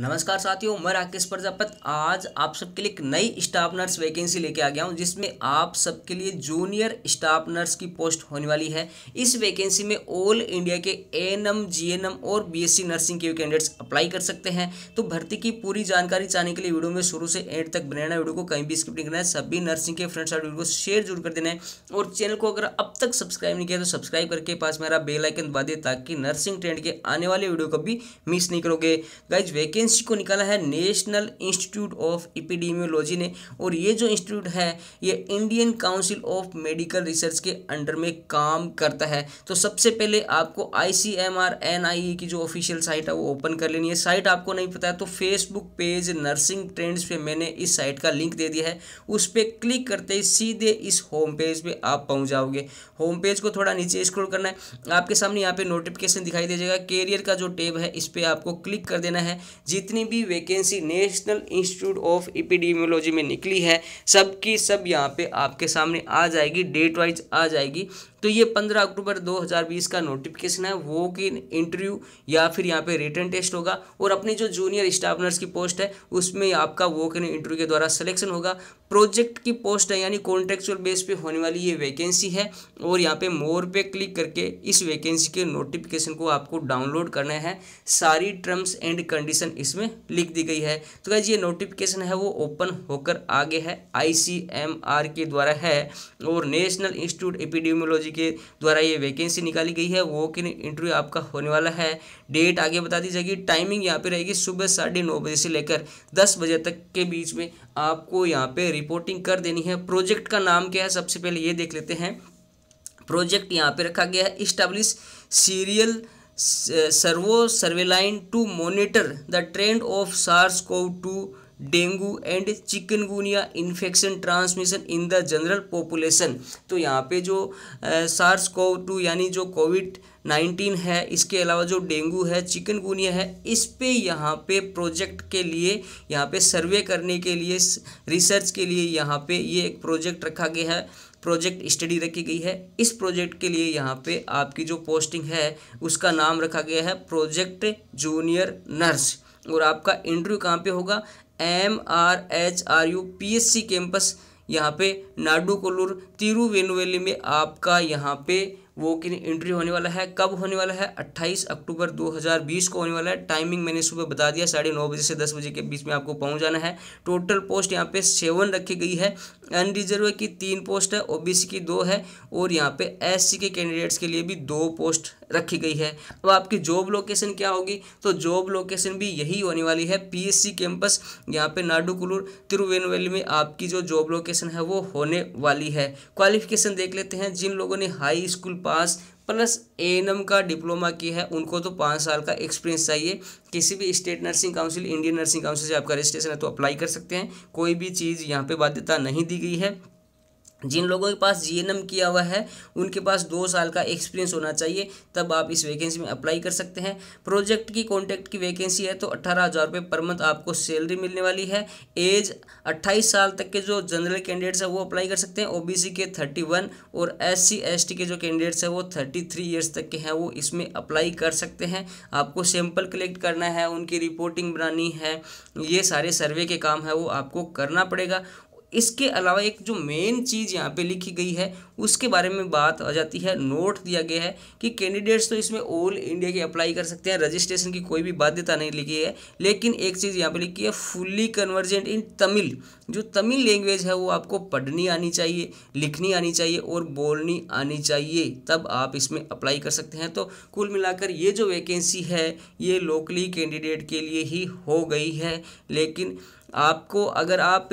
नमस्कार साथियों मैं राकेश प्रजापत आज आप सबके लिए एक नई स्टाफ नर्स वैकेंसी लेके आ गया हूँ जिसमें आप सबके लिए जूनियर स्टाफ नर्स की पोस्ट होने वाली है इस वैकेंसी में ऑल इंडिया के एनएम जीएनएम और बीएससी नर्सिंग के कैंडिडेट्स अप्लाई कर सकते हैं तो भर्ती की पूरी जानकारी चाहने के लिए वीडियो में शुरू से एंड तक बनाना वीडियो को कहीं भी स्क्रिप्ट नहीं करना है सभी नर्सिंग के फ्रेंड्स और वीडियो को शेयर जरूर कर देना है और चैनल को अगर अब तक सब्सक्राइब नहीं किया तो सब्सक्राइब करके पास मेरा बेलाइकन दबा दे ताकि नर्सिंग ट्रेंड के आने वाले वीडियो को भी मिस नहीं करोगे गाइज वैकेंसी वैकेंसी को निकाला है नेशनल इंस्टीट्यूट ऑफ एपिडीमियोलॉजी ने और ये जो इंस्टीट्यूट है ये Indian council of medical research के अंडर में काम करता है तो सबसे पहले आपको I C M R N I की जो ऑफिशियल साइट है वो ओपन कर लेनी है साइट आपको नहीं पता है तो फेसबुक पेज नर्सिंग ट्रेंड्स पे मैंने इस साइट का लिंक दे दिया है उस पर क्लिक करते ही सीधे इस होम पेज पर आप पहुँच जाओगे होम पेज को थोड़ा नीचे स्क्रोल करना है आपके सामने यहाँ पर नोटिफिकेशन दिखाई दे जाएगा कैरियर का जो टेब है इस पर आपको क्लिक कर देना है जितनी भी vacancy national institute of epidemiology में निकली है सब की सब यहाँ पे आपके सामने आ जाएगी डेट वाइज आ जाएगी तो ये पंद्रह अक्टूबर 2020 का नोटिफिकेशन है वो कि इंटरव्यू या फिर यहाँ पे रिटर्न टेस्ट होगा और अपने जो जूनियर स्टाफ नर्स की पोस्ट है उसमें आपका वो कि इंटरव्यू के द्वारा सिलेक्शन होगा प्रोजेक्ट की पोस्ट है यानी कॉन्ट्रेक्चुअल बेस पे होने वाली ये वैकेंसी है और यहाँ पे मोर पे क्लिक करके इस वैकेंसी के नोटिफिकेशन को आपको डाउनलोड करना है सारी टर्म्स एंड कंडीशन इसमें लिख दी गई है तो क्या ये नोटिफिकेशन है वो ओपन होकर आगे है आई के द्वारा है और नेशनल इंस्टीट्यूट एपिडेमियोलॉजी जी के द्वारा ये वैकेंसी निकाली गई है वो कि इंटरव्यू आपका होने वाला है डेट आगे बता दी जाएगी टाइमिंग यहाँ पे रहेगी सुबह साढ़े नौ बजे से लेकर दस बजे तक के बीच में आपको यहाँ पे रिपोर्टिंग कर देनी है प्रोजेक्ट का नाम क्या है सबसे पहले ये देख लेते हैं प्रोजेक्ट यहाँ पर रखा गया है establish serial sero surveillance to monitor the trend of SARS CoV two dengue and chikungunya infection transmission in the general population तो यहाँ पे जो सार्स को टू यानी जो कोविड नाइन्टीन है इसके अलावा जो डेंगू है चिकनगुनिया है इस पे यहाँ पे प्रोजेक्ट के लिए यहाँ पे सर्वे करने के लिए रिसर्च के लिए यहाँ पे ये एक प्रोजेक्ट रखा गया है प्रोजेक्ट स्टडी रखी गई है इस प्रोजेक्ट के लिए यहाँ पे आपकी जो पोस्टिंग है उसका नाम रखा गया है प्रोजेक्ट जूनियर नर्स और आपका इंटरव्यू कहाँ पे होगा M R H R U P S C campus यहाँ पे कोलूर तिरुवेनुवेली में आपका यहाँ पे वो कि एंट्री होने वाला है कब होने वाला है 28 अक्टूबर 2020 को होने वाला है टाइमिंग मैंने सुबह बता दिया साढ़े नौ बजे से दस बजे के बीच में आपको पहुंच जाना है टोटल पोस्ट यहाँ पे सेवन रखी गई है अनरिजर्व की तीन पोस्ट है ओबीसी की दो है और यहाँ पे एससी के कैंडिडेट्स के लिए भी दो पोस्ट रखी गई है अब आपकी जॉब लोकेशन क्या होगी तो जॉब लोकेशन भी यही होने वाली है पीएससी कैंपस यहाँ पे नाडुकुलूर तिरुवेनवेली में आपकी जो जॉब लोकेशन है वो होने वाली है क्वालिफिकेशन देख लेते हैं जिन लोगों ने high school pass plus ANM का डिप्लोमा किया है उनको तो पाँच साल का एक्सपीरियंस चाहिए किसी भी state nursing council Indian nursing council से आपका रजिस्ट्रेशन है तो अप्लाई कर सकते हैं कोई भी चीज़ यहाँ पे बाध्यता नहीं दी गई है जिन लोगों के पास जी किया हुआ है उनके पास दो साल का एक्सपीरियंस होना चाहिए तब आप इस वैकेंसी में अप्लाई कर सकते हैं प्रोजेक्ट की कॉन्टैक्ट की वैकेंसी है तो अट्ठारह हज़ार रुपये पर मंथ आपको सैलरी मिलने वाली है एज अट्ठाईस साल तक के जो जनरल कैंडिडेट्स हैं वो अप्लाई कर सकते हैं ओ के थर्टी वन और एस सी के जो कैंडिडेट्स हैं वो थर्टी थ्री ईयर्स तक के हैं वो इसमें अप्लाई कर सकते हैं आपको सैंपल कलेक्ट करना है उनकी रिपोर्टिंग बनानी है ये सारे सर्वे के काम है वो आपको करना पड़ेगा इसके अलावा एक जो मेन चीज़ यहाँ पे लिखी गई है उसके बारे में बात आ जाती है नोट दिया गया है कि कैंडिडेट्स तो इसमें ऑल इंडिया के अप्लाई कर सकते हैं रजिस्ट्रेशन की कोई भी बाध्यता नहीं लिखी है लेकिन एक चीज़ यहाँ पे लिखी है फुल्ली कन्वर्जेंट इन तमिल जो तमिल लैंग्वेज है वो आपको पढ़नी आनी चाहिए लिखनी आनी चाहिए और बोलनी आनी चाहिए तब आप इसमें अप्लाई कर सकते हैं तो कुल मिलाकर ये जो वैकेंसी है ये लोकली कैंडिडेट के लिए ही हो गई है लेकिन आपको अगर आप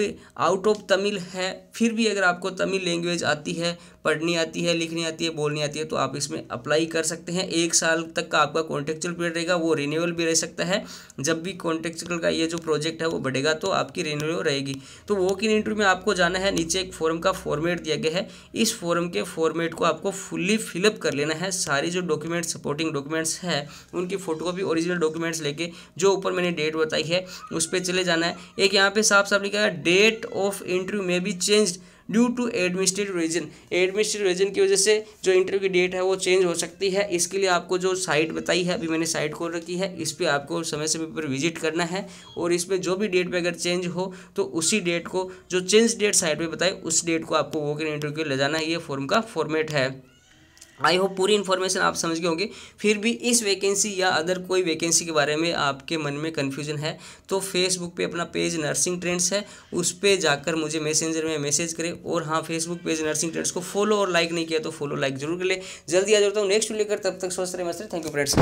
आउट ऑफ तमिल है फिर भी अगर आपको तमिल लैंग्वेज आती है पढ़नी आती है लिखनी आती है बोलनी आती है तो आप इसमें अप्लाई कर सकते हैं एक साल तक का आपका कॉन्ट्रेक्चुअल पीरियड रहेगा वो रिन्यूअल भी रह सकता है जब भी कॉन्ट्रेक्चुअल का ये जो प्रोजेक्ट है वो बढ़ेगा तो आपकी रिन्यूअल रहेगी तो वॉक इन इंटरव्यू में आपको जाना है नीचे एक फॉर्म का फॉर्मेट दिया गया है इस फॉर्म के फॉर्मेट को आपको फुल्ली फिलअप कर लेना है सारी जो डॉक्यूमेंट सपोर्टिंग डॉक्यूमेंट्स है उनकी फोटो ओरिजिनल डॉक्यूमेंट्स लेके जो ऊपर मैंने डेट बताई है उस पर चले जाना है एक यहाँ पे साफ साफ लिखा है डेट ऑफ इंटरव्यू में be change due to administrative reason administrative reason की वजह से जो इंटरव्यू की डेट है वो चेंज हो सकती है इसके लिए आपको जो साइट बताई है अभी मैंने साइट खोल रखी है इस पर आपको समय समय पर विजिट करना है और इसमें जो भी डेट पर अगर चेंज हो तो उसी डेट को जो चेंज डेट साइट पर बताए उस डेट को आपको वो इंटरव्यू के लिए ले जाना है ये फॉर्म का फॉर्मेट है आई होप पूरी इन्फॉर्मेशन आप समझ गए होंगे फिर भी इस वैकेंसी या अदर कोई वैकेंसी के बारे में आपके मन में कन्फ्यूजन है तो फेसबुक पे अपना पेज नर्सिंग ट्रेंड्स है उस पर जाकर मुझे मैसेंजर में मैसेज करें और हाँ फेसबुक पेज नर्सिंग ट्रेंड्स को फॉलो और लाइक नहीं किया तो फॉलो लाइक जरूर कर ले जल्दी आ जाता हूँ नेक्स्ट लेकर तब तक सोच रहे मस्त थैंक यू फ्रेंड्स